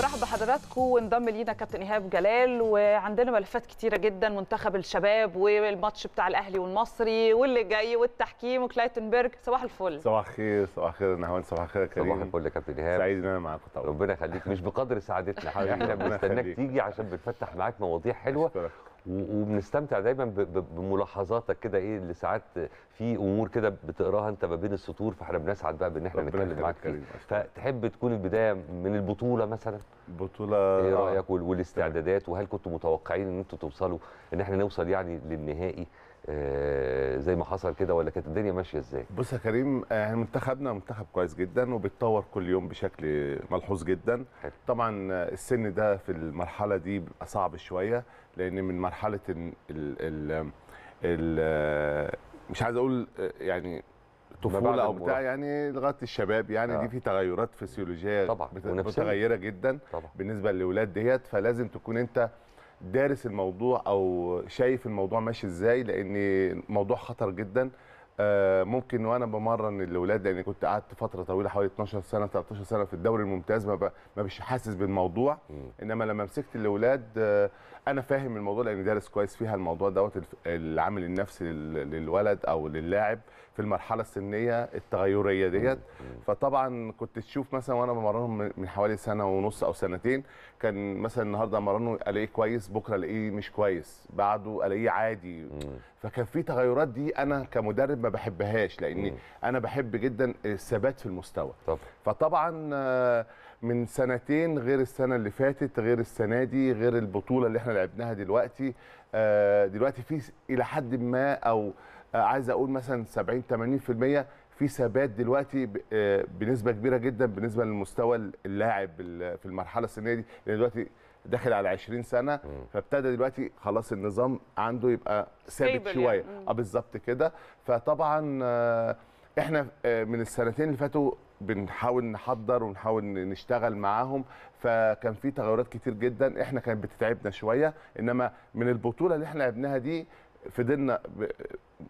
برحب بحضراتكم وانضم لينا كابتن ايهاب جلال وعندنا ملفات كتيره جدا منتخب الشباب والماتش بتاع الاهلي والمصري واللي جاي والتحكيم وكلايتنبرج صباح الفل صباح الخير صباح الخير نهوان صباح الخير يا كريم صباح الفل يا كابتن ايهاب سعيد ان انا معاكم طبعا ربنا يخليك مش بقدر سعادتنا حبيبي احنا بنستناك تيجي عشان بنفتح معاك مواضيع حلوه وبنستمتع دايما بملاحظاتك كده ايه اللي ساعات في امور كده بتقراها انت ما بين السطور فاحنا بنسعد بقى بان احنا نتكلم معاك فتحب تكون البدايه من البطوله مثلا بطوله ايه رايك آه. والاستعدادات وهل كنتوا متوقعين ان انتوا توصلوا ان احنا نوصل يعني للنهائي آه، زي ما حصل كده ولا كانت الدنيا ماشيه ازاي؟ بص يا كريم آه، يعني منتخبنا منتخب كويس جدا وبيتطور كل يوم بشكل ملحوظ جدا حلو. طبعا آه، السن ده في المرحله دي بيبقى صعب شويه لان من مرحله ال ال ال مش عايز اقول يعني طفوله او بتاع يعني لغايه الشباب يعني آه. دي في تغيرات فسيولوجيه طبعا متغيره جدا طبعا. بالنسبه للاولاد ديت فلازم تكون انت دارس الموضوع او شايف الموضوع ماشي ازاي لان موضوع خطر جدا آه، ممكن وانا بمرن الاولاد لان كنت قعدت فتره طويله حوالي 12 سنه 13 سنه في الدوري الممتاز ما, مش حاسس بالموضوع انما لما مسكت الاولاد آه، انا فاهم الموضوع لان دارس كويس فيها الموضوع دوت العامل النفسي للولد او للاعب في المرحله السنيه التغيريه ديت فطبعا كنت تشوف مثلا وانا بمرنهم من حوالي سنه ونص او سنتين كان مثلا النهارده امرنه الاقيه كويس بكره الاقيه مش كويس بعده الاقيه عادي فكان في تغيرات دي انا كمدرب ما بحبهاش لان انا بحب جدا الثبات في المستوى طب. فطبعا آه، من سنتين غير السنه اللي فاتت غير السنه دي غير البطوله اللي احنا لعبناها دلوقتي آه، دلوقتي في الى حد ما او آه، عايز اقول مثلا 70 80% في ثبات دلوقتي بنسبه كبيره جدا بالنسبه للمستوى اللاعب في المرحله السنيه دي لان دلوقتي داخل على 20 سنه فابتدى دلوقتي خلاص النظام عنده يبقى ثابت يعني. شويه اه بالظبط كده فطبعا آه، احنا آه، من السنتين اللي فاتوا بنحاول نحضر ونحاول نشتغل معاهم فكان في تغيرات كتير جدا احنا كانت بتتعبنا شويه انما من البطوله اللي احنا لعبناها دي فضلنا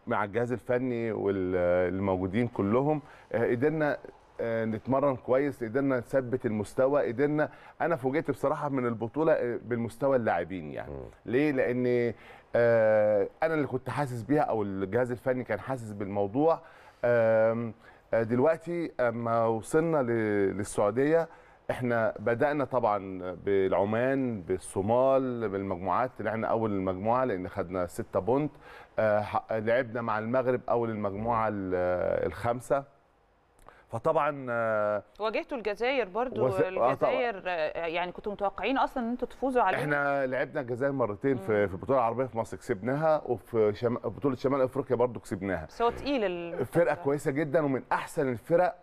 مع الجهاز الفني والموجودين كلهم آه، قدرنا آه، نتمرن كويس قدرنا نثبت المستوى قدرنا انا فوجئت بصراحه من البطوله آه، بالمستوى اللاعبين يعني م. ليه لان آه، انا اللي كنت حاسس بيها او الجهاز الفني كان حاسس بالموضوع دلوقتي اما وصلنا للسعوديه احنا بدانا طبعا بالعمان بالصومال بالمجموعات طلعنا اول المجموعه لان خدنا ستة بونت لعبنا مع المغرب اول المجموعه الخامسه فطبعا آه، واجهتوا الجزائر برضو وز... آه، الجزائر آه يعني كنتوا متوقعين اصلا ان انتوا تفوزوا عليها احنا لعبنا الجزائر مرتين في في البطوله العربيه في مصر كسبناها وفي شم... بطوله شمال افريقيا برضو كسبناها بس هو تقيل فرقه كويسه جدا ومن احسن الفرق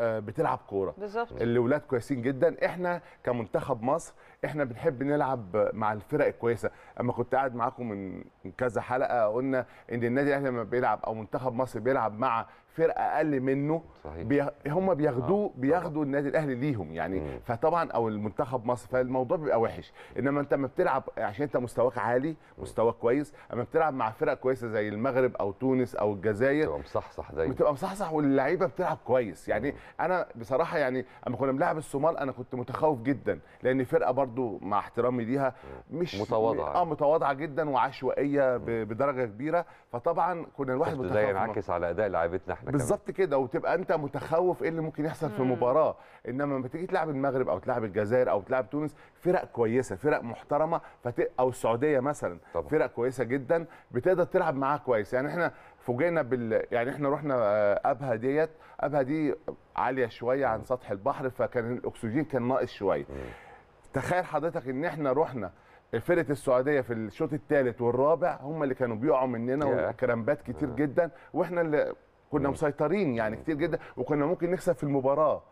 آه، بتلعب كوره بالظبط الولاد كويسين جدا احنا كمنتخب مصر احنا بنحب نلعب مع الفرق الكويسه اما كنت قاعد معاكم من كذا حلقه قلنا ان النادي الاهلي لما بيلعب او منتخب مصر بيلعب مع فرقه اقل منه صحيح. بي... هم بياخدوه آه. بياخدوا النادي الاهلي ليهم يعني مم. فطبعا او المنتخب مصر فالموضوع بيبقى وحش انما انت ما بتلعب عشان انت مستواك عالي مستواك كويس اما بتلعب مع فرق كويسه زي المغرب او تونس او الجزائر بتبقى مصحصح دايما بتبقى مصحصح واللعيبه بتلعب كويس يعني مم. انا بصراحه يعني اما كنا بنلعب الصومال انا كنت متخوف جدا لان فرقه برضو مع احترامي ليها مش متواضعه اه يعني. متواضعه جدا وعشوائيه بدرجه كبيره فطبعا كنا الواحد متخوف ده ينعكس على اداء لعيبتنا احنا بالظبط كده وتبقى انت متخوف ايه اللي ممكن يحصل في المباراه انما لما تيجي تلعب المغرب او تلعب الجزائر او تلعب تونس فرق كويسه فرق محترمه فت... او السعوديه مثلا طبعا. فرق كويسه جدا بتقدر تلعب معاها كويس يعني احنا فوجئنا بال يعني احنا رحنا آه، ابها ديت ابها دي عاليه شويه عن سطح البحر فكان الاكسجين كان ناقص شويه تخيل حضرتك ان احنا رحنا فرقه السعوديه في الشوط الثالث والرابع هم اللي كانوا بيقعوا مننا وكرامبات كتير جدا واحنا اللي كنا مسيطرين يعني كتير جدا وكنا ممكن نكسب في المباراه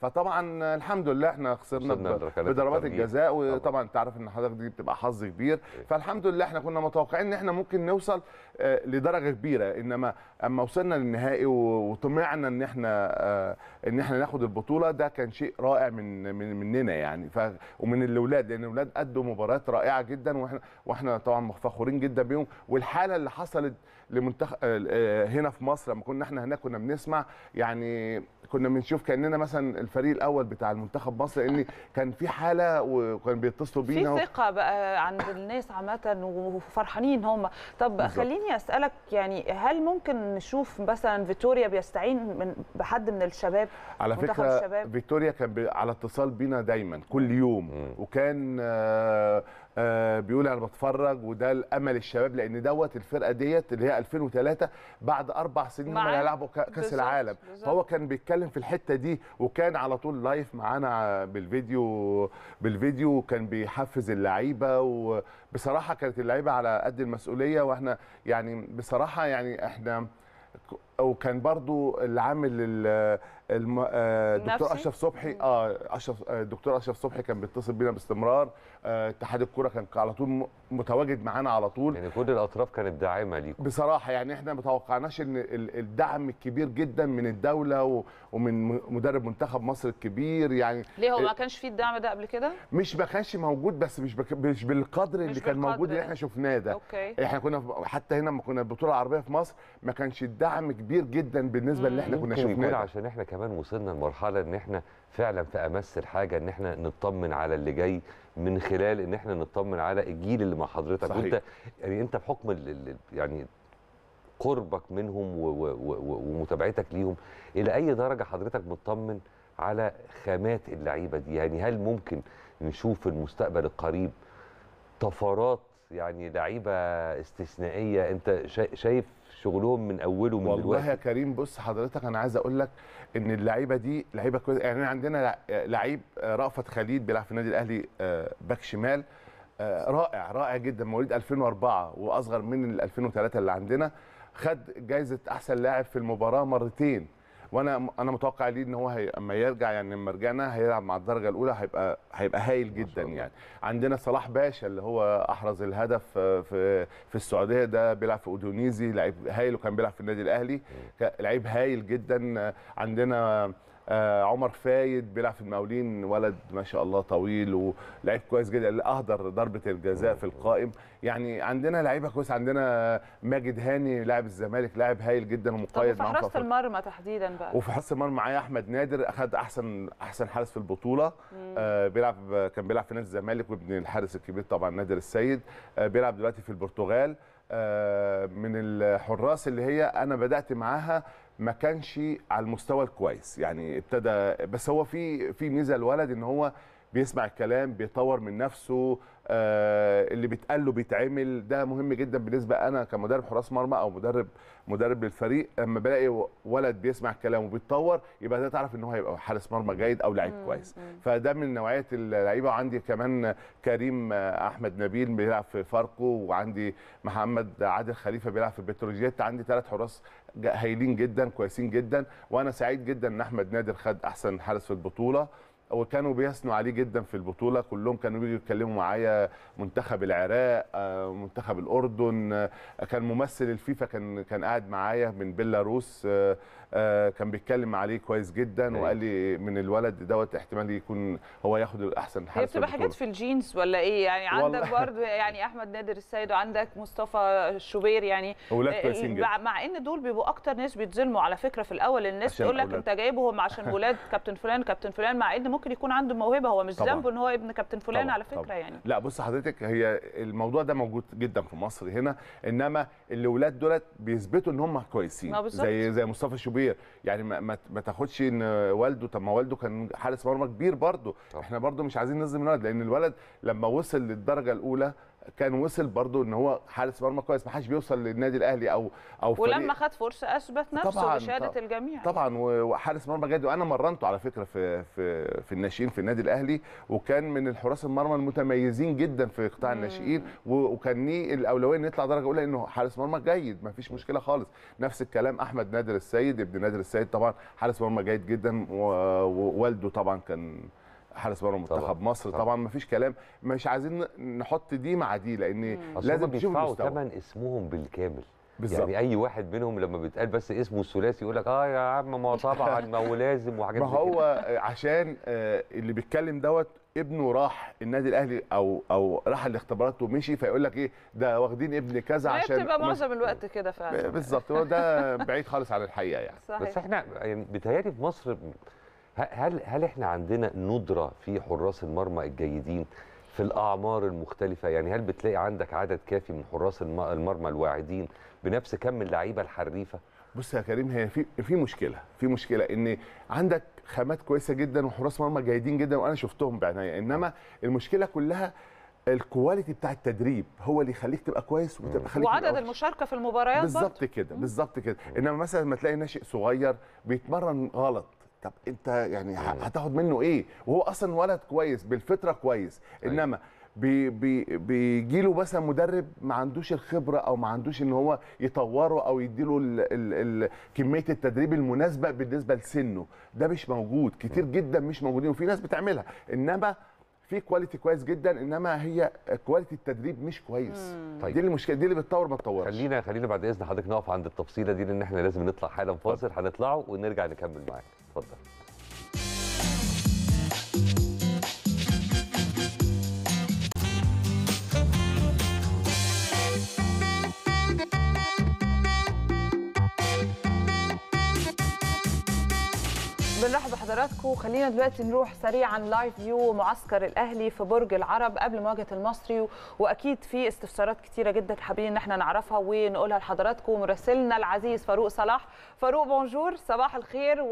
فطبعا الحمد لله احنا خسرنا بضربات الجزاء وطبعا انت عارف ان حضرتك دي بتبقى حظ كبير إيه. فالحمد لله احنا كنا متوقعين ان احنا ممكن نوصل آه، لدرجه كبيره انما اما وصلنا للنهائي وطمعنا ان احنا آه، ان احنا ناخد البطوله ده كان شيء رائع من, من مننا يعني ف ومن الاولاد لان الاولاد ادوا مباريات رائعه جدا واحنا واحنا طبعا فخورين جدا بيهم والحاله اللي حصلت لمنتخب آه، آه، هنا في مصر لما كنا احنا هناك كنا بنسمع يعني كنا بنشوف كاننا مثلا الفريق الاول بتاع المنتخب مصر لان كان في حاله وكان بيتصلوا بينا في ثقه بقى عند الناس عامه وفرحانين هم طب بالزبط. خليني اسالك يعني هل ممكن نشوف مثلا فيتوريا بيستعين من بحد من الشباب على فكره الشباب؟ فيتوريا كان على اتصال بينا دايما كل يوم وكان آه آه، بيقول انا بتفرج وده الامل الشباب لان دوت الفرقه ديت اللي هي 2003 بعد اربع سنين هم هيلعبوا كاس العالم فهو كان بيتكلم في الحته دي وكان على طول لايف معانا بالفيديو بالفيديو وكان بيحفز اللعيبه وبصراحه كانت اللعيبه على قد المسؤوليه واحنا يعني بصراحه يعني احنا وكان برضو العامل الدكتور آه، اشرف صبحي اه اشرف الدكتور آه، اشرف صبحي كان بيتصل بينا باستمرار آه، اتحاد آه الكوره كان على طول متواجد معانا على طول يعني كل الاطراف كانت داعمه ليكم بصراحه يعني احنا ما توقعناش ان الدعم الكبير جدا من الدوله ومن مدرب منتخب مصر الكبير يعني ليه هو ما كانش فيه الدعم ده قبل كده مش ما كانش موجود بس مش مش بالقدر اللي مش كان بالقدر. موجود اللي احنا شفناه ده أوكي. احنا كنا حتى هنا لما كنا البطوله العربيه في مصر ما كانش الدعم كبير جدا بالنسبه اللي احنا كنا شفناه عشان احنا كمان وصلنا لمرحله ان احنا فعلا في امس الحاجه ان احنا نطمن على اللي جاي من خلال ان احنا نطمن على الجيل اللي مع حضرتك صحيح. وانت يعني انت بحكم يعني قربك منهم ومتابعتك ليهم الى اي درجه حضرتك مطمن على خامات اللعيبه دي يعني هل ممكن نشوف في المستقبل القريب طفرات يعني لعيبه استثنائيه انت شايف شغلهم من اوله من والله دلوقتي والله يا كريم بص حضرتك انا عايز اقول لك ان اللعيبه دي لعيبه كويسه يعني عندنا لعيب رأفت خليل بيلعب في النادي الاهلي آه، باك شمال آه، رائع رائع جدا مواليد 2004 واصغر من ال 2003 اللي عندنا خد جايزه احسن لاعب في المباراه مرتين وانا انا متوقع ليه ان هو هي... اما يرجع يعني لما رجعنا هيلعب مع الدرجه الاولى هيبقى هيبقى هايل جدا يعني عندنا صلاح باشا اللي هو احرز الهدف في في السعوديه ده بيلعب في اودونيزي لعيب هايل وكان بيلعب في النادي الاهلي لعيب هايل جدا عندنا آه، عمر فايد بيلعب في المقاولين ولد ما شاء الله طويل ولعيب كويس جدا اللي اهدر ضربه الجزاء في القائم يعني عندنا لعيبه كويس عندنا ماجد هاني لاعب الزمالك لاعب هايل جدا ومقيد مع حراسه المرمى تحديدا بقى وفي حراسه المرمى معايا احمد نادر اخد احسن احسن حارس في البطوله آه بيلعب كان بيلعب في نادي الزمالك وابن الحارس الكبير طبعا نادر السيد آه بيلعب دلوقتي في البرتغال آه، من الحراس اللي هي انا بدات معاها ما كانش على المستوى الكويس يعني ابتدى بس هو في في ميزه الولد ان هو بيسمع الكلام بيطور من نفسه آه اللي بيتقال له بيتعمل ده مهم جدا بالنسبه انا كمدرب حراس مرمى او مدرب مدرب للفريق لما بلاقي ولد بيسمع الكلام وبيتطور يبقى ده تعرف ان هو هيبقى حارس مرمى جيد او لعيب كويس فده من نوعيه اللعيبه وعندي كمان كريم احمد نبيل بيلعب في فاركو وعندي محمد عادل خليفه بيلعب في بتروجيت عندي ثلاث حراس هايلين جدا كويسين جدا وانا سعيد جدا ان احمد نادر خد احسن حارس في البطوله وكانوا بيثنوا عليه جدا في البطوله كلهم كانوا بيجوا يتكلموا معايا منتخب العراق آه، منتخب الاردن آه، كان ممثل الفيفا كان كان قاعد معايا من بيلاروس آه، آه، كان بيتكلم عليه كويس جدا أيوه. وقال لي من الولد دوت احتمال يكون هو ياخد الاحسن حاجه هي بتبقى حاجات في الجينز ولا ايه يعني عندك برضه يعني احمد نادر السيد وعندك مصطفى الشوبير يعني اولاد آه، كويسين جدا مع ان دول بيبقوا اكتر ناس بيتظلموا على فكره في الاول الناس تقول لك انت جايبهم عشان ولاد كابتن فلان كابتن فلان مع ان ممكن يكون عنده موهبه هو مش ذنبه ان هو ابن كابتن فلان طبعًا. على فكره طبعًا. يعني لا بص حضرتك هي الموضوع ده موجود جدا في مصر هنا انما الاولاد دولت بيثبتوا ان هم كويسين زي زي مصطفى الشوبير كبير يعني ما, ما تاخدش ان والده طب ما والده كان حارس مرمى كبير برضه احنا برضه مش عايزين نظلم الولد لان الولد لما وصل للدرجه الاولى كان وصل برضو ان هو حارس مرمى كويس ما حدش بيوصل للنادي الاهلي او او ولما خد فرصه اثبت نفسه بشهاده الجميع طبعا وحارس مرمى جاد وانا مرنته على فكره في في في الناشئين في النادي الاهلي وكان من الحراس المرمى المتميزين جدا في قطاع الناشئين وكان لي الاولويه انه يطلع درجه اولى انه حارس مرمى جيد ما فيش مشكله خالص نفس الكلام احمد نادر السيد ابن نادر السيد طبعا حارس مرمى جيد جدا ووالده طبعا كان حارس مرمى منتخب مصر طبعا, ما فيش كلام مش عايزين نحط دي مع دي لان لازم تشوف المستوى ثمن اسمهم بالكامل بالزبط. يعني اي واحد منهم لما بيتقال بس اسمه الثلاثي يقول لك اه يا عم ما طبعا ما هو لازم وحاجات ما هو عشان آه، اللي بيتكلم دوت ابنه راح النادي الاهلي او او راح الاختبارات ومشي فيقول لك ايه ده واخدين ابن كذا عشان بتبقى معظم الوقت كده فعلا بالظبط هو ده بعيد خالص عن الحقيقه يعني صحيح. بس احنا يعني بتهيألي في مصر هل هل احنا عندنا ندره في حراس المرمى الجيدين في الاعمار المختلفه يعني هل بتلاقي عندك عدد كافي من حراس المرمى الواعدين بنفس كم اللعيبه الحريفه بص يا كريم هي في في مشكله في مشكله ان عندك خامات كويسه جدا وحراس مرمى جيدين جدا وانا شفتهم بعنايه انما المشكله كلها الكواليتي بتاع التدريب هو اللي يخليك تبقى كويس وتبقى خليك وعدد المشاركه في المباريات بالظبط كده بالظبط كده انما مثلا ما تلاقي ناشئ صغير بيتمرن غلط طب انت يعني هتاخد منه ايه وهو اصلا ولد كويس بالفطره كويس أيوه. انما بي بي بيجي له مثلا مدرب ما عندوش الخبره او ما عندوش ان هو يطوره او يديله الـ الـ الـ كميه التدريب المناسبه بالنسبه لسنه ده مش موجود كتير جدا مش موجودين وفي ناس بتعملها انما في كواليتي كويس جدا انما هي كواليتي التدريب مش كويس طيب دي المشكله دي اللي بتطور ما بتطورش خلينا خلينا بعد اذن حضرتك نقف عند التفصيله دي لان احنا لازم نطلع حالا فاصل هنطلعه ونرجع نكمل معاك اتفضل بنرحب بحضراتكم خلينا دلوقتي نروح سريعا لايف فيو معسكر الاهلي في برج العرب قبل مواجهه المصري واكيد في استفسارات كتيره جدا حابين ان احنا نعرفها ونقولها لحضراتكم مراسلنا العزيز فاروق صلاح فاروق بونجور صباح الخير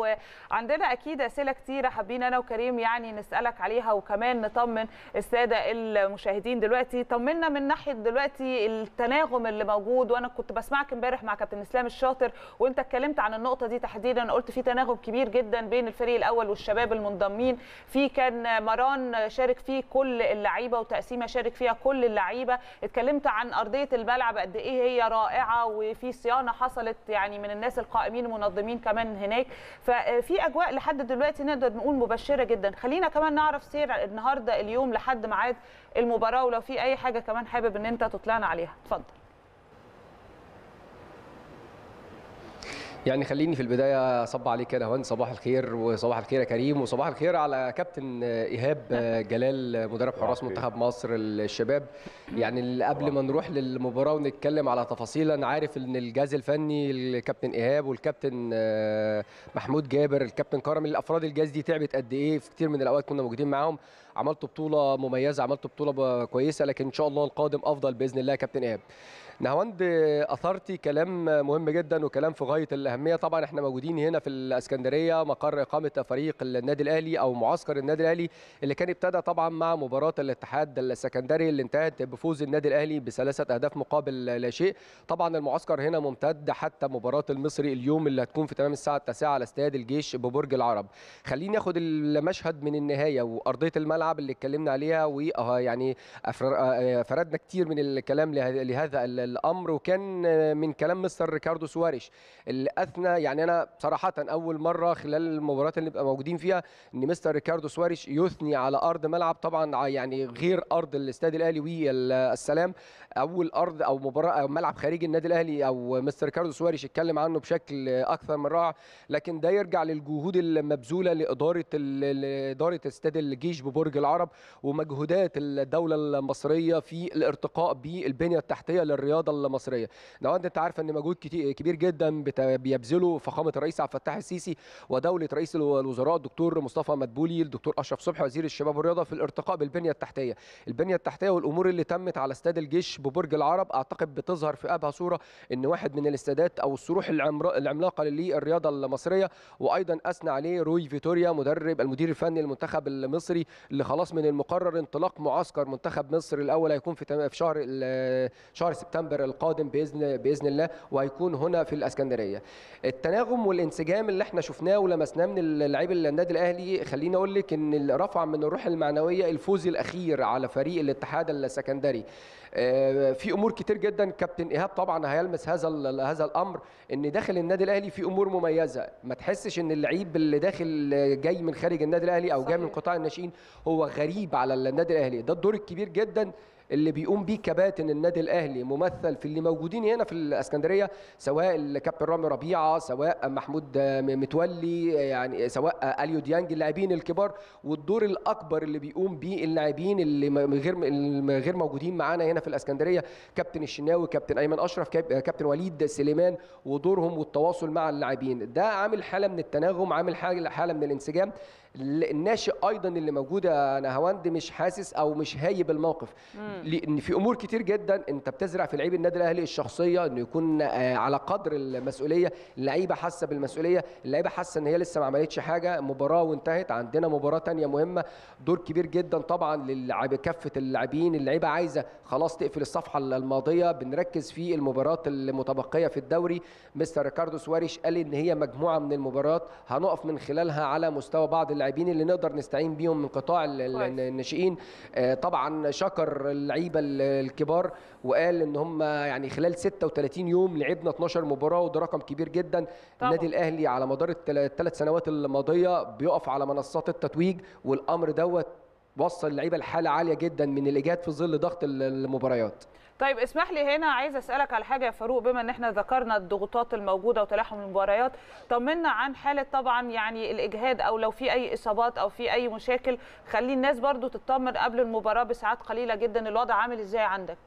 وعندنا اكيد اسئله كتيره حابين انا وكريم يعني نسالك عليها وكمان نطمن الساده المشاهدين دلوقتي طمنا من ناحيه دلوقتي التناغم اللي موجود وانا كنت بسمعك امبارح مع كابتن اسلام الشاطر وانت اتكلمت عن النقطه دي تحديدا قلت في تناغم كبير جدا بين الفريق الاول والشباب المنضمين في كان مران شارك فيه كل اللعيبه وتقسيمه شارك فيها كل اللعيبه اتكلمت عن ارضيه الملعب قد ايه هي رائعه وفي صيانه حصلت يعني من الناس القائمين المنظمين كمان هناك ففي اجواء لحد دلوقتي نقدر نقول مبشره جدا خلينا كمان نعرف سير النهارده اليوم لحد ميعاد المباراه ولو في اي حاجه كمان حابب ان انت تطلعنا عليها اتفضل يعني خليني في البدايه اصب عليك يا نهوان صباح الخير وصباح الخير يا كريم وصباح الخير على كابتن ايهاب نعم. جلال مدرب حراس منتخب مصر الشباب يعني قبل ما نروح للمباراه ونتكلم على تفاصيل انا عارف ان الجهاز الفني الكابتن ايهاب والكابتن آه، محمود جابر الكابتن كرم الافراد الجهاز دي تعبت قد ايه في كتير من الاوقات كنا موجودين معاهم عملتوا بطوله مميزه عملتوا بطوله كويسه لكن ان شاء الله القادم افضل باذن الله يا كابتن ايهاب نهاوند نعم، اثرتي كلام مهم جدا وكلام في غايه الاهميه طبعا احنا موجودين هنا في الاسكندريه مقر اقامه فريق النادي الاهلي او معسكر النادي الاهلي اللي كان ابتدى طبعا مع مباراه الاتحاد السكندري اللي انتهت بفوز النادي الاهلي بثلاثه اهداف مقابل لا شيء طبعا المعسكر هنا ممتد حتى مباراه المصري اليوم اللي هتكون في تمام الساعه 9 على استاد الجيش ببرج العرب خليني اخد المشهد من النهايه وارضيه الملعب اللي اتكلمنا عليها ويعني آه، آه، فردنا كتير من الكلام لهذا الامر وكان من كلام مستر ريكاردو سواريش اللي اثنى يعني انا صراحه اول مره خلال المباريات اللي نبقى موجودين فيها ان مستر ريكاردو سواريش يثني على ارض ملعب طبعا يعني غير ارض الاستاد الاهلي والسلام اول ارض او مباراه أو ملعب خارجي النادي الاهلي او مستر ريكاردو سواريش اتكلم عنه بشكل اكثر من رائع لكن ده يرجع للجهود المبذوله لاداره اداره استاد الجيش ببرج العرب ومجهودات الدوله المصريه في الارتقاء بالبنيه التحتيه للرياضه الرياضه المصريه نواد انت عارفه ان مجهود كبير جدا بيبذله فخامه الرئيس عبد الفتاح السيسي ودوله رئيس الوزراء الدكتور مصطفى مدبولي الدكتور اشرف صبحي وزير الشباب والرياضه في الارتقاء بالبنيه التحتيه البنيه التحتيه والامور اللي تمت على استاد الجيش ببرج العرب اعتقد بتظهر في ابهى صوره ان واحد من الاستادات او الصروح العملاقه للرياضه المصريه وايضا اثنى عليه روي فيتوريا مدرب المدير الفني المنتخب المصري اللي خلاص من المقرر انطلاق معسكر منتخب مصر الاول هيكون في شهر شهر سبتمبر نوفمبر القادم باذن باذن الله وهيكون هنا في الاسكندريه التناغم والانسجام اللي احنا شفناه ولمسناه من اللعيب النادي الاهلي خليني اقول لك ان رفع من الروح المعنويه الفوز الاخير على فريق الاتحاد السكندري آه، في امور كتير جدا كابتن ايهاب طبعا هيلمس هذا هذا الامر ان داخل النادي الاهلي في امور مميزه ما تحسش ان اللعيب اللي داخل جاي من خارج النادي الاهلي او جاي من قطاع الناشئين هو غريب على النادي الاهلي ده الدور الكبير جدا اللي بيقوم بيه كباتن النادي الاهلي ممثل في اللي موجودين هنا في الاسكندريه سواء الكابتن رامي ربيعه سواء محمود متولي يعني سواء اليو ديانج اللاعبين الكبار والدور الاكبر اللي بيقوم بيه اللاعبين اللي غير غير موجودين معانا هنا في الاسكندريه كابتن الشناوي كابتن ايمن اشرف كابتن وليد سليمان ودورهم والتواصل مع اللاعبين ده عامل حاله من التناغم عامل حاله من الانسجام الناشئ ايضا اللي موجوده نهاوند مش حاسس او مش هايب الموقف لان في امور كتير جدا انت بتزرع في لعيب النادي الاهلي الشخصيه انه يكون آه، على قدر المسؤوليه اللعيبه حاسه بالمسؤوليه اللعيبه حاسه ان هي لسه ما عملتش حاجه مباراه وانتهت عندنا مباراه ثانيه مهمه دور كبير جدا طبعا للعب كافه اللاعبين اللعيبه عايزه خلاص تقفل الصفحه الماضيه بنركز في المباراه المتبقيه في الدوري مستر ريكاردو سواريش قال ان هي مجموعه من المباريات هنقف من خلالها على مستوى بعض اللاعبين اللي نقدر نستعين بيهم من قطاع الناشئين آه، طبعا شكر اللعيبه الكبار وقال ان هم يعني خلال 36 يوم لعبنا 12 مباراه وده رقم كبير جدا طبعا. النادي الاهلي على مدار الثلاث سنوات الماضيه بيقف على منصات التتويج والامر دوت وصل اللعيبه لحاله عاليه جدا من الاجهاد في ظل ضغط المباريات طيب اسمح لي هنا عايز اسالك على حاجه يا فاروق بما ان احنا ذكرنا الضغوطات الموجوده وتلاحم المباريات طمنا عن حاله طبعا يعني الاجهاد او لو في اي اصابات او في اي مشاكل خلي الناس برضو تطمن قبل المباراه بساعات قليله جدا الوضع عامل ازاي عندك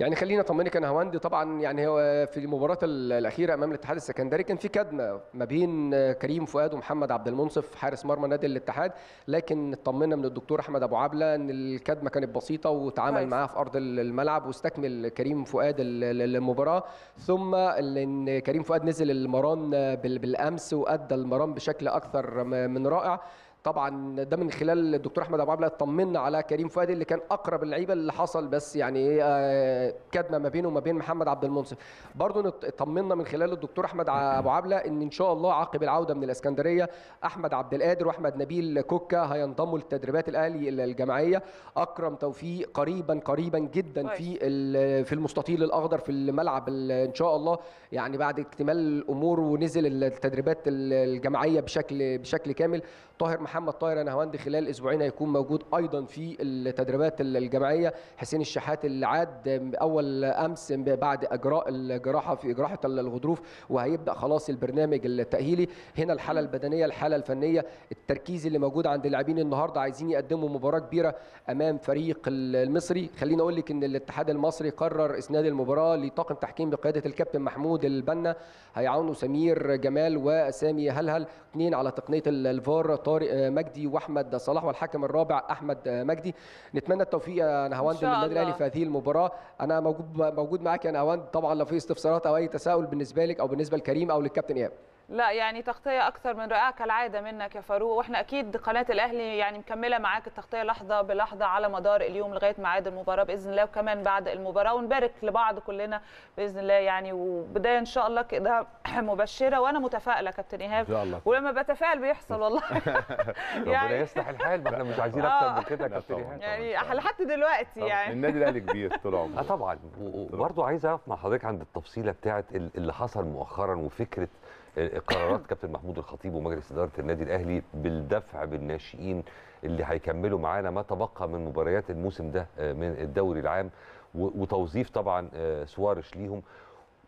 يعني خلينا اطمنك انا هواندي طبعا يعني هو في المباراه الاخيره امام الاتحاد السكندري كان في كدمه ما بين كريم فؤاد ومحمد عبد المنصف حارس مرمى نادي الاتحاد لكن اطمنا من الدكتور احمد ابو عبله ان الكدمه كانت بسيطه وتعامل معاها في ارض الملعب واستكمل كريم فؤاد المباراه ثم ان كريم فؤاد نزل المران بالامس وادى المران بشكل اكثر من رائع طبعا ده من خلال الدكتور احمد ابو عبله اطمنا على كريم فؤاد اللي كان اقرب اللعيبه اللي حصل بس يعني آه، كدمه ما بينه وما بين محمد عبد المنصف برضه اطمنا من خلال الدكتور احمد ابو عبله ان ان شاء الله عقب العوده من الاسكندريه احمد عبد القادر واحمد نبيل كوكا هينضموا لتدريبات الاهلي الجماعيه اكرم توفيق قريبا قريبا جدا في في المستطيل الاخضر في الملعب ان شاء الله يعني بعد اكتمال الامور ونزل التدريبات الجماعيه بشكل بشكل كامل طاهر محمد طاهر نهواندي خلال اسبوعين هيكون موجود ايضا في التدريبات الجماعيه حسين الشحات اللي عاد اول امس بعد اجراء الجراحه في جراحه الغضروف وهيبدا خلاص البرنامج التاهيلي هنا الحاله البدنيه الحاله الفنيه التركيز اللي موجود عند اللاعبين النهارده عايزين يقدموا مباراه كبيره امام فريق المصري خليني اقول لك ان الاتحاد المصري قرر اسناد المباراه لطاقم تحكيم بقياده الكابتن محمود البنا هيعاونوا سمير جمال وسامي هلهل اثنين على تقنيه الفار طارق مجدي واحمد صلاح والحكم الرابع احمد مجدي نتمنى التوفيق يا نهاوند للنادي الاهلي في هذه المباراه انا موجود موجود معاك يا نهاوند طبعا لو في استفسارات او اي تساؤل بالنسبه لك او بالنسبه لكريم او للكابتن ايهاب لا يعني تغطيه اكثر من رائعه كالعاده منك يا فاروق واحنا اكيد قناه الاهلي يعني مكمله معاك التغطيه لحظه بلحظه على مدار اليوم لغايه ميعاد المباراه باذن الله وكمان بعد المباراه ونبارك لبعض كلنا باذن الله يعني وبدايه ان شاء الله كده مبشره وانا متفائله كابتن ايهاب ولما بتفائل بيحصل والله يعني ربنا يصلح الحال ما احنا مش عايزين اكتر آه. من كده يا كابتن ايهاب يعني لحد دلوقتي يعني النادي الاهلي كبير طول عمره اه طبعا وبرضه عايز اقف مع حضرتك عند التفصيله بتاعه اللي حصل مؤخرا وفكره قرارات كابتن محمود الخطيب ومجلس اداره النادي الاهلي بالدفع بالناشئين اللي هيكملوا معانا ما تبقى من مباريات الموسم ده آه، من الدوري العام وتوظيف طبعا آه، سوارش ليهم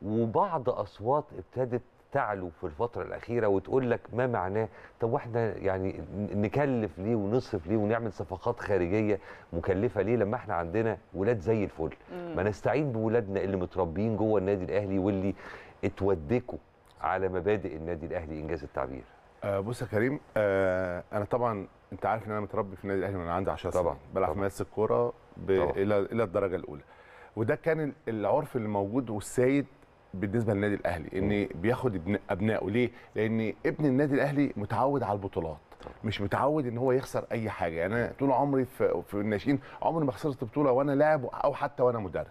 وبعض اصوات ابتدت تعلو في الفترة الأخيرة وتقول لك ما معناه طب واحنا يعني نكلف ليه ونصرف ليه ونعمل صفقات خارجية مكلفة ليه لما احنا عندنا ولاد زي الفل ما نستعين بولادنا اللي متربيين جوه النادي الأهلي واللي اتودكوا على مبادئ النادي الاهلي انجاز التعبير آه بص يا كريم آه انا طبعا انت عارف ان انا متربي في النادي الاهلي من عندي 10 سنين طبعا بلعب في مدرسه الكوره الى الى الدرجه الاولى وده كان العرف اللي موجود والسايد بالنسبه للنادي الاهلي ان بياخد ابنائه ليه؟ لان ابن النادي الاهلي متعود على البطولات مش متعود ان هو يخسر اي حاجه يعني انا طول عمري في, في الناشئين عمري ما خسرت بطوله وانا لاعب او حتى وانا مدرب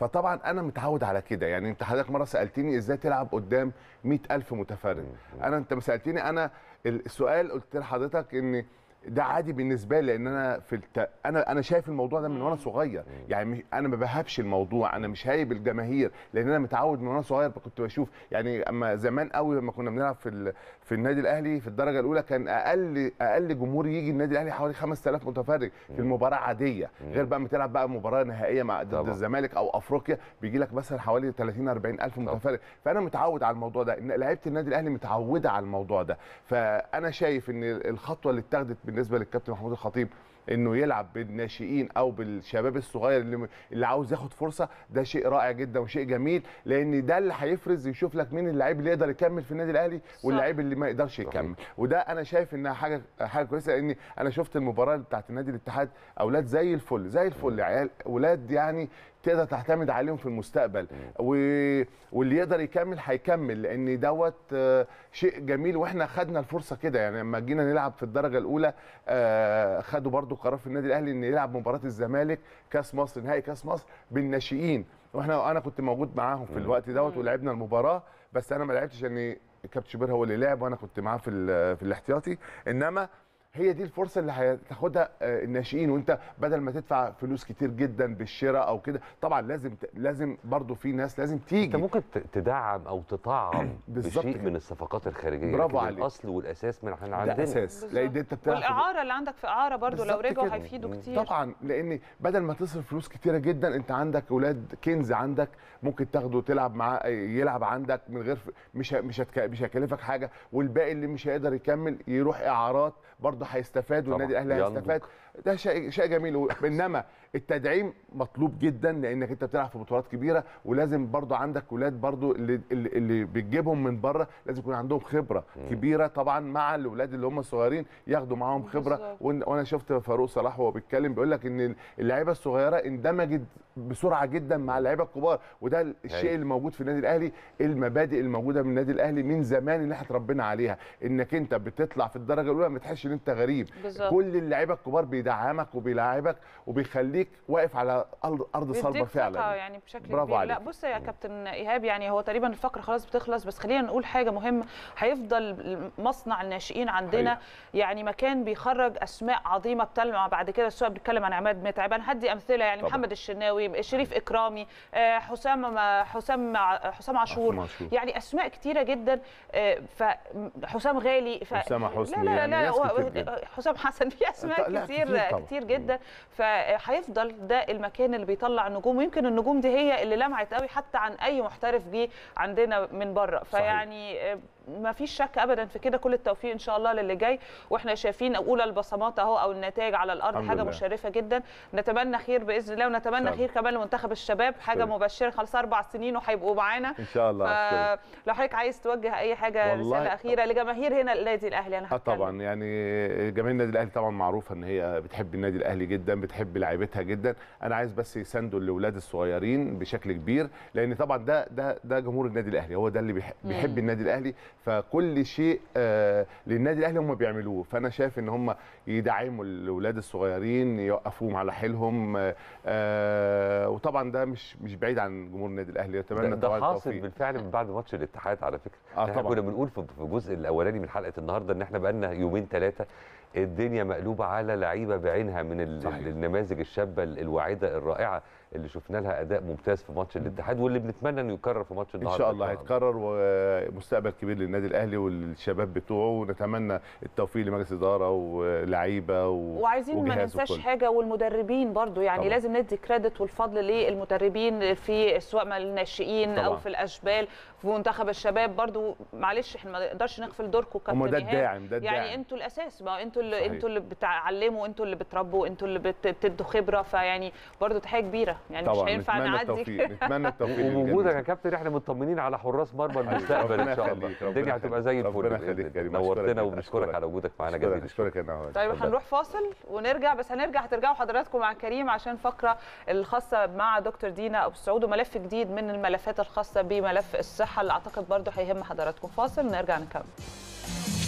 فطبعا انا متعود على كده يعني انت حضرتك مره سالتني ازاي تلعب قدام 100000 متفرج انا انت ما سالتني انا السؤال قلت لحضرتك ان ده عادي بالنسبه لي لان انا في الت... انا انا شايف الموضوع ده من وانا صغير يعني انا ما بهبش الموضوع انا مش هايب الجماهير لان انا متعود من وانا صغير كنت بشوف يعني اما زمان قوي لما كنا بنلعب في ال... في النادي الاهلي في الدرجه الاولى كان اقل اقل جمهور يجي النادي الاهلي حوالي 5000 متفرج في المباراه عاديه غير بقى ما تلعب بقى مباراه نهائيه مع ضد الزمالك او افريقيا بيجي لك مثلا حوالي 30 40 الف متفرج فانا متعود على الموضوع ده لعيبه النادي الاهلي متعوده على الموضوع ده فانا شايف ان الخطوه اللي اتخذت بالنسبه للكابتن محمود الخطيب انه يلعب بالناشئين او بالشباب الصغير اللي اللي عاوز ياخد فرصه ده شيء رائع جدا وشيء جميل لان ده اللي هيفرز يشوف لك مين اللعيب اللي يقدر يكمل في النادي الاهلي واللعيب اللي ما يقدرش يكمل وده انا شايف انها حاجه حاجه كويسه لان انا شفت المباراه بتاعت النادي الاتحاد اولاد زي الفل زي الفل عيال اولاد يعني تقدر تعتمد عليهم في المستقبل و... واللي يقدر يكمل هيكمل لان دوت آه، شيء جميل واحنا خدنا الفرصه كده يعني لما جينا نلعب في الدرجه الاولى آه، خدوا برضو قرار في النادي الاهلي ان يلعب مباراه الزمالك كاس مصر نهائي كاس مصر بالناشئين واحنا انا كنت موجود معاهم في الوقت دوت ولعبنا المباراه بس انا ما لعبتش لان يعني كابتن شبير هو اللي لعب وانا كنت معاه في في الاحتياطي انما هي دي الفرصه اللي هتاخدها آه، الناشئين وانت بدل ما تدفع فلوس كتير جدا بالشراء او كده طبعا لازم لازم برضه في ناس لازم تيجي انت ممكن تدعم او تطعم بشيء من الصفقات الخارجيه برافو عليك الاصل والاساس من احنا عندنا ده اساس لان انت بتاخد والاعاره اللي عندك في اعاره برضه لو رجعوا هيفيدوا كتير طبعا لان بدل ما تصرف فلوس كتيره جدا انت عندك اولاد كنز عندك ممكن تاخده تلعب معاه آه، يلعب عندك من غير مش مش مش هيكلفك حاجه والباقي اللي مش هيقدر يكمل يروح اعارات برضه النهارده هيستفاد والنادي الاهلي هيستفاد ده شيء شيء جميل انما التدعيم مطلوب جدا لانك انت بتلعب في بطولات كبيره ولازم برضه عندك ولاد برضه اللي, اللي بتجيبهم من بره لازم يكون عندهم خبره مم. كبيره طبعا مع الاولاد اللي هم الصغيرين ياخدوا معاهم خبره وانا شفت فاروق صلاح وهو بيتكلم بيقول لك ان اللعيبه الصغيره اندمجت بسرعه جدا مع اللعيبه الكبار وده الشيء هي. أيوه. اللي موجود في النادي الاهلي المبادئ الموجوده من النادي الاهلي من زمان اللي احنا اتربينا عليها انك انت بتطلع في الدرجه الاولى ما تحسش ان انت غريب بالزبط. كل اللعيبه الكبار بيدعمك وبيلاعبك وبيخليك واقف على ارض صلبه فعلا يعني بشكل برافو عليك. لا بص يا كابتن ايهاب يعني هو تقريبا الفقره خلاص بتخلص بس خلينا نقول حاجه مهمه هيفضل مصنع الناشئين عندنا هي. أيوه. يعني مكان بيخرج اسماء عظيمه بتلمع بعد كده سواء بيتكلم عن عماد متعب هدي امثله يعني طبعا. محمد الشناوي الشناوي شريف اكرامي آه، حسام حسام حسام عاشور يعني اسماء كثيره جدا آه، فحسام غالي ف... حسام حسني لا لا لا, يعني لا حسام حسن في اسماء كثير كثير جدا فهيفضل ده المكان اللي بيطلع نجوم ويمكن النجوم دي هي اللي لمعت قوي حتى عن اي محترف جه عندنا من بره فيعني آه، ما فيش شك ابدا في كده كل التوفيق ان شاء الله للي جاي واحنا شايفين اولى البصمات اهو او النتائج على الارض حاجه الله. مشرفه جدا نتمنى خير باذن الله ونتمنى خير كمان لمنتخب الشباب حاجه طيب. مبشره خلاص اربع سنين وهيبقوا معانا ان شاء الله طيب. لو حضرتك عايز توجه اي حاجه رساله اخيره لجماهير هنا النادي الاهلي انا آه طبعا يعني جماهير النادي الاهلي طبعا معروفه ان هي بتحب النادي الاهلي جدا بتحب لعيبتها جدا انا عايز بس يساندوا الاولاد الصغيرين بشكل كبير لان طبعا ده ده ده جمهور النادي الاهلي هو ده اللي بيحب مم. النادي الاهلي فكل شيء آه، للنادي الاهلي هم بيعملوه فانا شايف ان هم يدعموا الاولاد الصغيرين يوقفوهم على حيلهم آه، آه، وطبعا ده مش مش بعيد عن جمهور النادي الاهلي اتمنى ده, ده حاصل بالفعل من بعد ماتش الاتحاد على فكره آه احنا كنا بنقول في الجزء الاولاني من حلقه النهارده ان احنا بقالنا يومين ثلاثه الدنيا مقلوبه على لعيبه بعينها من صحيح. النماذج الشابه الواعده الرائعه اللي شفنا لها اداء ممتاز في ماتش الاتحاد واللي بنتمنى انه يكرر في ماتش النهارده ان شاء الله هيتكرر ومستقبل كبير للنادي الاهلي والشباب بتوعه ونتمنى التوفيق لمجلس اداره ولاعيبه و... وعايزين ما ننساش حاجه والمدربين برضو يعني طبعا. لازم ندي كريدت والفضل للمدربين في سواء ما الناشئين او في الاشبال في منتخب الشباب برضو معلش احنا ما نقدرش نغفل دوركم كابتن ده الداعم ده الداعم يعني انتوا الاساس ما انتوا اللي انتوا اللي بتعلموا انتوا اللي بتربوا انتوا اللي بتدوا خبره فيعني برضو تحيه كبيره يعني طبعا. مش هينفع نعدي نتمنى التوفيق نتمنى التوفيق ووجودك يا كابتن احنا مطمنين على حراس مرمى أيوة، المستقبل ان شاء الله الدنيا هتبقى زي الفل ربنا يخليك نورتنا وبنشكرك على وجودك معانا جدا بنشكرك يا طيب هنروح فاصل ونرجع بس هنرجع هترجعوا حضراتكم مع كريم عشان فقره الخاصه مع دكتور دينا ابو سعود وملف جديد من الملفات الخاصه بملف الصحه حل اعتقد برضو هيهم حضراتكم فاصل نرجع نكمل